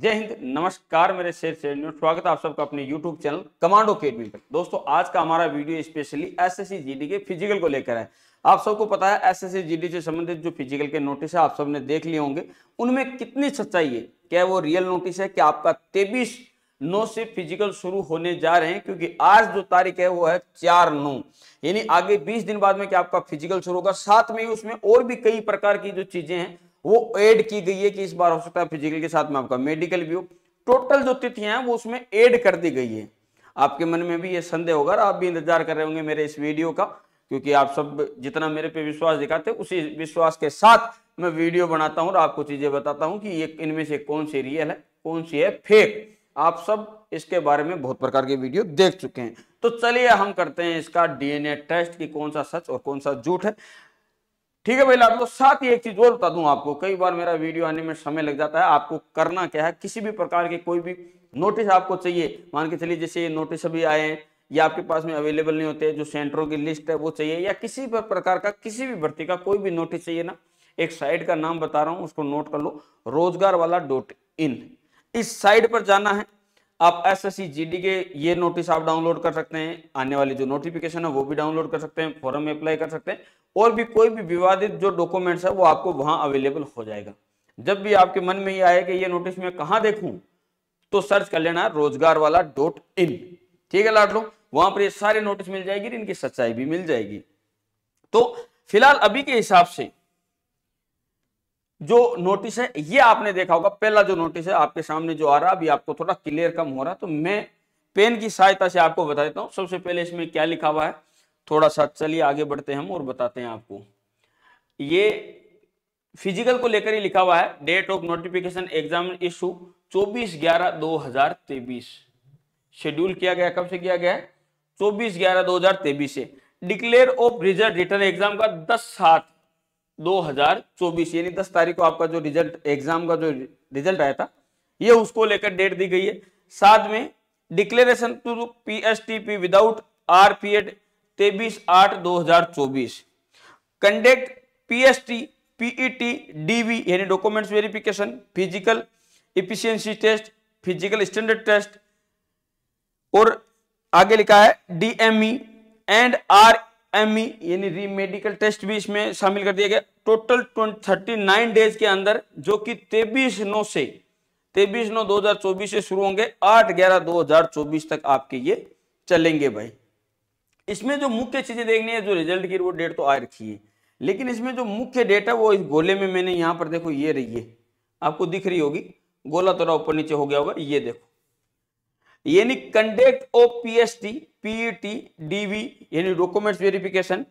जय हिंद नमस्कार मेरे शेर शेर स्वागत है आप सबका अपने यूट्यूब चैनल कमांडो अकेडमी पर दोस्तों आज का हमारा वीडियो स्पेशली एस एस के फिजिकल को लेकर है आप सबको पता है एस एस से संबंधित जो फिजिकल के नोटिस है आप सब ने देख लिए होंगे उनमें कितनी सच्चाई है क्या वो रियल नोटिस है कि आपका तेईस नौ से फिजिकल शुरू होने जा रहे हैं क्योंकि आज जो तारीख है वो है चार नौ यानी आगे बीस दिन बाद में क्या आपका फिजिकल शुरू होगा साथ में ही उसमें और भी कई प्रकार की जो चीजें हैं वो ऐड की गई है कि इस बार हो सकता है फिजिकल के साथ में आपका मेडिकल भी हो टोटल जो तिथियां हैं वो उसमें ऐड कर दी गई है आपके मन में भी ये संदेह होगा आप भी इंतजार कर रहे होंगे मेरे इस वीडियो का क्योंकि आप सब जितना मेरे पे विश्वास दिखाते उसी विश्वास के साथ मैं वीडियो बनाता हूं और आपको चीजें बताता हूं कि ये इनमें से कौन सी रियल है कौन सी है फेक आप सब इसके बारे में बहुत प्रकार के वीडियो देख चुके हैं तो चलिए हम करते हैं इसका डीएनए टेस्ट कि कौन सा सच और कौन सा झूठ है ठीक है पहले आपको साथ ही एक चीज और बता दूं आपको कई बार मेरा वीडियो आने में समय लग जाता है आपको करना क्या है किसी भी प्रकार के कोई भी नोटिस आपको चाहिए मान के चलिए जैसे ये नोटिस अभी आए हैं या आपके पास में अवेलेबल नहीं होते जो सेंटरों की लिस्ट है वो चाहिए या किसी भी प्रकार का किसी भी भर्ती का कोई भी नोटिस चाहिए ना एक साइट का नाम बता रहा हूं उसको नोट कर लो रोजगार वाला डॉट इन इस साइट पर जाना है आप एस एस के ये नोटिस आप डाउनलोड कर सकते हैं आने वाली जो नोटिफिकेशन है वो भी डाउनलोड कर सकते हैं फॉरम में अप्लाई कर सकते हैं और भी कोई भी विवादित जो डॉक्यूमेंट्स है वो आपको वहां अवेलेबल हो जाएगा जब भी आपके मन में ये आए कि ये नोटिस मैं कहाँ देखूं तो सर्च कर लेना रोजगार वाला डॉट इन ठीक है लाडलो वहां पर ये सारे नोटिस मिल जाएगी इनकी सच्चाई भी मिल जाएगी तो फिलहाल अभी के हिसाब से जो नोटिस है ये आपने देखा होगा पहला जो नोटिस है आपके सामने जो आ रहा है अभी आपको थोड़ा क्लियर कम हो रहा है तो मैं पेन की सहायता से आपको बता देता हूँ सबसे पहले इसमें क्या लिखा हुआ है थोड़ा सा चलिए आगे बढ़ते हैं हम और बताते हैं आपको ये फिजिकल को लेकर ही लिखा हुआ है date of notification exam issue चौबीस ग्यारह दो हजार तेबीस शेड्यूल किया गया कब से किया गया है चौबीस ग्यारह दो हजार तेईस से declare of result written exam का दस सात 2024 यानी 10 तारीख को आपका जो रिजल्ट एग्जाम का जो रिजल्ट आया था ये उसको लेकर डेट दी गई है साथ में declaration to P S T P without R P एड तेबीस आठ दो हजार चौबीस conduct P S T PET DV यानी documents verification physical efficiency test physical standard test और आगे लिखा है DME and R M e, यानी री मेडिकल टेस्ट भी इसमें शामिल कर दिया गया टोटल थर्टी नाइन डेज के अंदर जो कि तेबीस नौ से तेबीस नौ चौबीस से शुरू होंगे आठ ग्यारह दो हजार चौबीस तक आपके ये चलेंगे भाई इसमें जो मुख्य चीजें देखनी है जो रिजल्ट की वो डेट तो आ रखी है लेकिन इसमें जो मुख्य डेट है वो इस गोले में मैंने यहाँ पर देखो ये रही है आपको दिख रही होगी गोला थोड़ा ऊपर नीचे हो गया होगा ये देखो यानी conduct of T PET DV यानी documents verification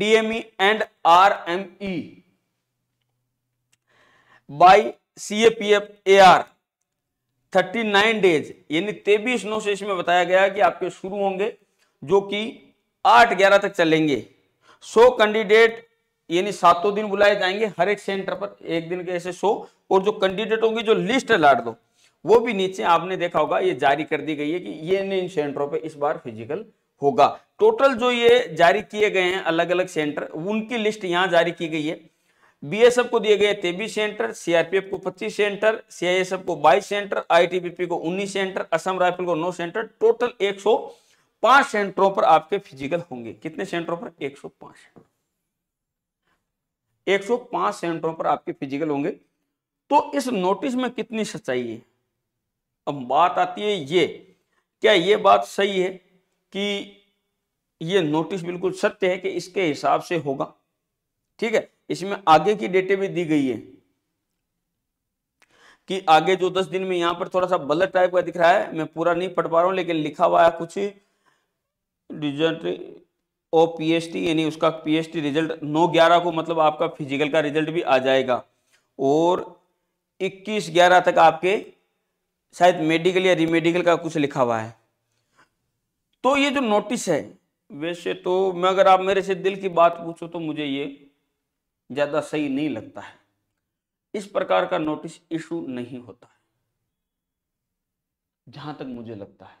DME and F A R thirty 39 days यानी तेबीस नौ से इसमें बताया गया कि आपके शुरू होंगे जो कि आठ ग्यारह तक चलेंगे सो कैंडिडेट यानी सातों दिन बुलाए जाएंगे हर एक सेंटर पर एक दिन के ऐसे सो और जो कैंडिडेट होंगे जो लिस्ट लाट दो वो भी नीचे आपने देखा होगा ये जारी कर दी गई है कि ये इन सेंटरों पे इस बार फिजिकल होगा टोटल जो ये जारी किए गए हैं अलग अलग सेंटर उनकी लिस्ट यहाँ जारी की गई है बीएसएफ को दिए गए तेबीस सेंटर सीआरपीएफ को 25 सेंटर सीआईएसएफ को 22 सेंटर आईटीबीपी को 19 सेंटर असम राइफल को 9 सेंटर टोटल 105 सेंटरों पर आपके फिजिकल होंगे कितने सेंटरों पर 105 सेंटर 105 सेंटरों पर आपके फिजिकल होंगे तो इस नोटिस में कितनी सच्चाई है अब बात आती है ये क्या ये बात सही है कि ये नोटिस बिल्कुल सत्य है कि इसके हिसाब से होगा ठीक है इसमें आगे की डेटे भी दी गई है कि आगे जो दस दिन में यहां पर थोड़ा सा बलट टाइप का दिख रहा है मैं पूरा नहीं पढ़ पा रहा हूं लेकिन लिखा हुआ है कुछ result of P S T यानी उसका पी एस टी रिजल्ट नौ ग्यारह को मतलब आपका फिजिकल का रिजल्ट भी आ जाएगा और इक्कीस ग्यारह तक आपके शायद मेडिकल या रीमेडिकल का कुछ लिखा हुआ है तो ये जो नोटिस है वैसे तो मैं अगर आप मेरे से दिल की बात पूछो तो मुझे ये ज़्यादा सही नहीं लगता है इस प्रकार का नोटिस इशू नहीं होता है जहां तक मुझे लगता है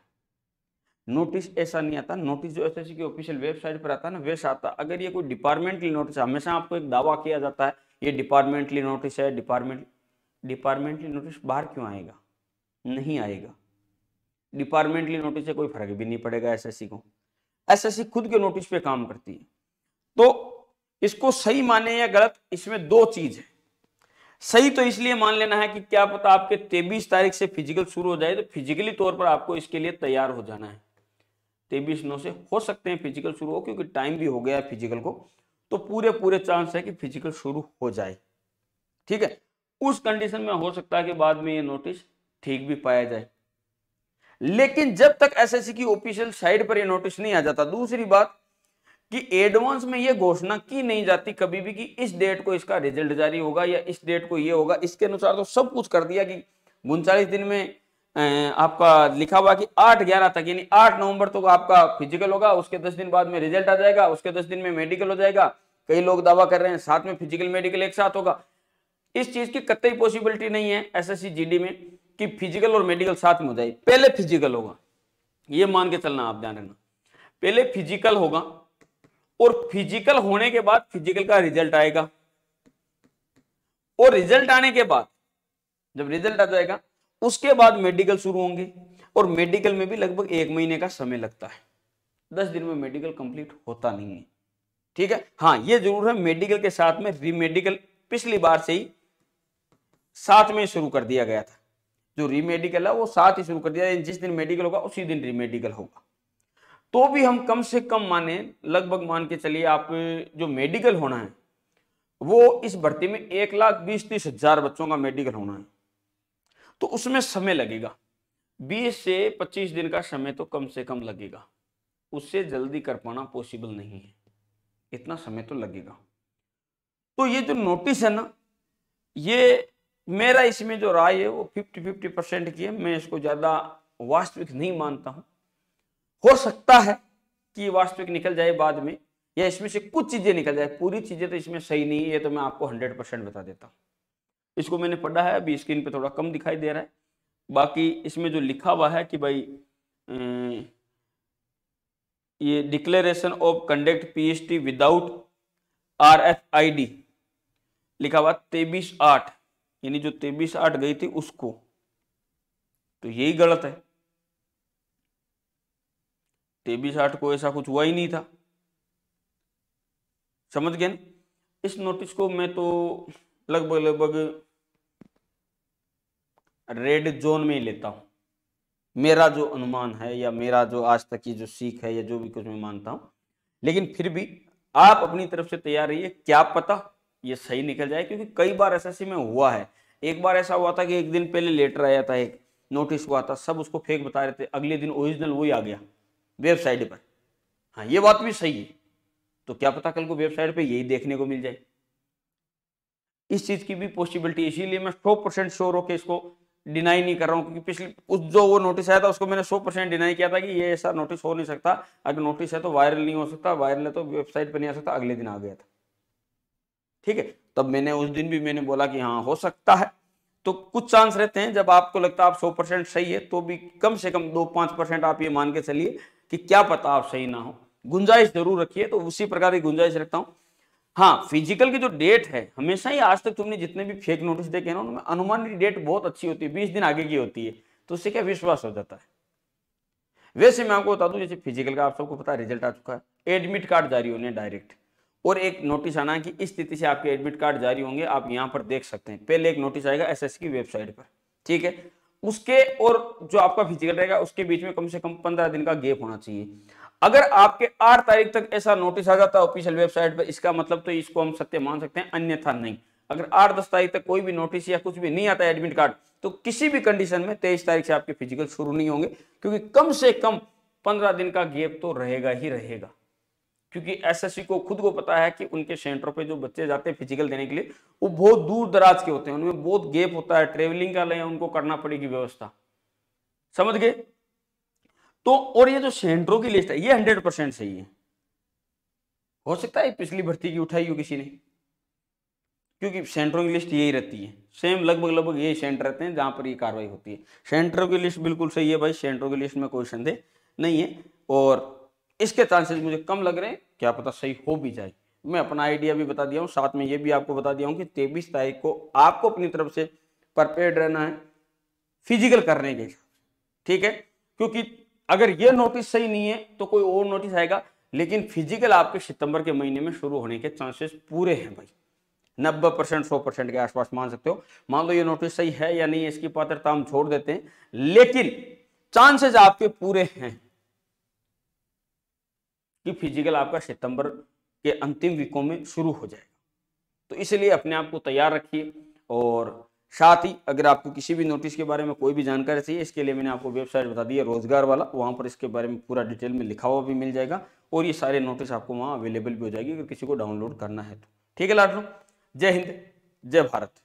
नोटिस ऐसा नहीं आता नोटिस जो एस की ऑफिशियल वेबसाइट पर आता है ना वैसा आता अगर ये कोई डिपार्टमेंटली नोटिस है हमेशा आपको एक दावा किया जाता है ये डिपार्टमेंटली नोटिस है डिपार्टमेंट डिपार्टमेंटली नोटिस बाहर क्यों आएगा नहीं आएगा डिपार्टमेंटली नोटिस से कोई फर्क भी नहीं पड़ेगा एसएससी को एसएससी खुद के नोटिस पे काम करती है तो इसको सही माने या गलत इसमें दो चीज है सही तो इसलिए मान लेना है कि क्या पता आपके तेबीस तारीख से फिजिकल शुरू हो जाए तो फिजिकली तौर पर आपको इसके लिए तैयार हो जाना है तेबीस नौ से हो सकते हैं फिजिकल शुरू हो क्योंकि टाइम भी हो गया है फिजिकल को तो पूरे पूरे चांस है कि फिजिकल शुरू हो जाए ठीक है उस कंडीशन में हो सकता है कि बाद में ये नोटिस ठीक भी पाया जाए लेकिन जब तक एसएससी की ऑफिशियल साइट पर यह नोटिस नहीं आ जाता दूसरी बात कि एडवांस में यह घोषणा की नहीं जाती कभी भी कि इस डेट को इसका रिजल्ट जारी होगा या इस डेट को ये होगा इसके अनुसार तो सब कुछ कर दिया कि उनचालीस दिन में आपका लिखा हुआ कि आठ ग्यारह तक यानी आठ नवंबर तक तो आपका फिजिकल होगा उसके दस दिन बाद में रिजल्ट आ जाएगा उसके दस दिन में मेडिकल हो जाएगा कई लोग दावा कर रहे हैं साथ में फिजिकल मेडिकल एक साथ होगा इस चीज की कतई पॉसिबिलिटी नहीं है एसएससी जीडी में कि फिजिकल और मेडिकल साथ में हो जाए पहले फिजिकल होगा ये मान के चलना आप ध्यान रखना पहले फिजिकल होगा और फिजिकल होने के बाद फिजिकल का रिजल्ट आएगा और रिजल्ट आने के बाद जब रिजल्ट आ जाएगा उसके बाद मेडिकल शुरू होंगे और मेडिकल में भी लगभग एक महीने का समय लगता है दस दिन में मेडिकल कंप्लीट होता नहीं है ठीक है हाँ ये जरूर है मेडिकल के साथ में रिमेडिकल पिछली बार से ही साथ में शुरू कर दिया गया था जो रीमेडिकल है वो साथ ही शुरू कर दिया जिस दिन मेडिकल होगा उसी दिन रीमेडिकल होगा तो भी हम कम से कम माने लगभग मान के चलिए आप जो मेडिकल होना है वो इस भर्ती में एक लाख बीस तीस हजार बच्चों का मेडिकल होना है तो उसमें समय लगेगा बीस से पच्चीस दिन का समय तो कम से कम लगेगा उससे जल्दी कर पाना पॉसिबल नहीं है इतना समय तो लगेगा तो ये जो नोटिस है ना ये मेरा इसमें जो राय है वो फिफ्टी फिफ्टी परसेंट की है मैं इसको ज़्यादा वास्तविक नहीं मानता हूं हो सकता है कि वास्तविक निकल जाए बाद में या इसमें से कुछ चीज़ें निकल जाए पूरी चीज़ें तो इसमें सही नहीं है तो मैं आपको हंड्रेड परसेंट बता देता हूं इसको मैंने पढ़ा है अभी स्क्रीन पे थोड़ा कम दिखाई दे रहा है बाकी इसमें जो लिखा हुआ है कि भाई अं, ये declaration of conduct PhD without R F I D लिखा हुआ तेबीस आठ यानी जो तेबीस आठ गई थी उसको तो यही गलत है तेबीस आठ को ऐसा कुछ हुआ ही नहीं था समझ गए इस नोटिस को मैं तो लगभग लगभग रेड जोन में ही लेता हूं मेरा जो अनुमान है या मेरा जो आज तक की जो सीख है या जो भी कुछ मैं मानता हूं लेकिन फिर भी आप अपनी तरफ से तैयार रहिए क्या पता ये सही निकल जाए क्योंकि कई बार एसएससी में हुआ है एक बार ऐसा हुआ था कि एक दिन पहले लेटर आया था एक नोटिस हुआ था सब उसको फेक बता रहे थे अगले दिन ओरिजिनल वही आ गया वेबसाइट पर हाँ ये बात भी सही है तो क्या पता कल को वेबसाइट पर यही देखने को मिल जाए इस चीज़ की भी पॉसिबिलिटी इसीलिए मैं सौ परसेंट शोर होकर इसको डिनाई नहीं कर रहा हूँ क्योंकि पिछले उस जो वो नोटिस आया था उसको मैंने सौ परसेंट डिनाई किया था कि ये ऐसा नोटिस हो नहीं सकता अगर नोटिस है तो वायरल नहीं हो सकता वायरल है तो वेबसाइट पर नहीं आ सकता अगले दिन आ गया था ठीक है तब मैंने उस दिन भी मैंने बोला कि हाँ हो सकता है तो कुछ चांस रहते हैं जब आपको लगता है आप सौ परसेंट सही है तो भी कम से कम दो पांच परसेंट आप ये मान के चलिए कि क्या पता आप सही ना हो गुंजाइश जरूर रखिए तो उसी प्रकार की गुंजाइश रखता हूं हाँ फिजिकल की जो डेट है हमेशा ही आज तक तुमने जितने भी फेक नोटिस देखे ना उनमें अनुमान डेट बहुत अच्छी होती है बीस दिन आगे की होती है तो उससे क्या विश्वास हो जाता है वैसे मैं आपको बता दूं जैसे फिजिकल का आप सबको पता है रिजल्ट आ चुका है एडमिट कार्ड जारी होने डायरेक्ट और एक नोटिस आना है कि इस स्थिति से आपके एडमिट कार्ड जारी होंगे आप यहाँ पर देख सकते हैं पहले एक नोटिस आएगा एस की वेबसाइट पर ठीक है उसके और जो आपका फिजिकल रहेगा उसके बीच में कम से कम पंद्रह दिन का गैप होना चाहिए अगर आपके आठ तारीख तक ऐसा नोटिस आ जाता है ऑफिशियल वेबसाइट पर इसका मतलब तो इसको हम सत्य मान सकते हैं अन्यथा नहीं अगर आठ दस तारीख तक कोई भी नोटिस या कुछ भी नहीं आता एडमिट कार्ड तो किसी भी कंडीशन में तेईस तारीख से आपके फिजिकल शुरू नहीं होंगे क्योंकि कम से कम पंद्रह दिन का गैप तो रहेगा ही रहेगा क्योंकि एसएससी को खुद को पता है कि उनके सेंटरों पे जो बच्चे जाते हैं फिजिकल देने के लिए वो बहुत दूर दराज के होते हैं उनमें बहुत गैप होता है ट्रेवलिंग का लें उनको करना पड़ेगी व्यवस्था समझ गए तो और ये जो सेंटरों की लिस्ट है ये हंड्रेड परसेंट सही है हो सकता है पिछली भर्ती की उठाई हो किसी ने क्योंकि सेंटरों की लिस्ट यही रहती है सेम लगभग लगभग यही सेंटर रहते हैं जहां पर ये कार्रवाई होती है सेंटरों की लिस्ट बिल्कुल सही है भाई सेंटरों की लिस्ट में कोई संदेह नहीं है और इसके चांसेस मुझे कम लग रहे हैं क्या पता सही हो भी जाए मैं अपना आइडिया भी बता दिया हूँ साथ में ये भी आपको बता दिया हूँ कि तेईस तारीख को आपको अपनी तरफ से प्रपेयर रहना है फिजिकल करने के ठीक है क्योंकि अगर ये नोटिस सही नहीं है तो कोई और नोटिस आएगा लेकिन फिजिकल आपके सितंबर के महीने में शुरू होने के चांसेस पूरे हैं भाई 90 परसेंट सौ परसेंट के आसपास मान सकते हो मान लो ये नोटिस सही है या नहीं इसकी पात्रता हम छोड़ देते हैं लेकिन चांसेस आपके पूरे हैं कि फिजिकल आपका सितंबर के अंतिम वीकों में शुरू हो जाएगा तो इसलिए अपने आप को तैयार रखिए और साथ ही अगर आपको किसी भी नोटिस के बारे में कोई भी जानकारी चाहिए इसके लिए मैंने आपको वेबसाइट बता दी है रोजगार वाला वहाँ पर इसके बारे में पूरा डिटेल में लिखा हुआ भी मिल जाएगा और ये सारे नोटिस आपको वहाँ अवेलेबल भी हो जाएगी अगर किसी को डाउनलोड करना है तो ठीक है लाडलो जय हिंद जय भारत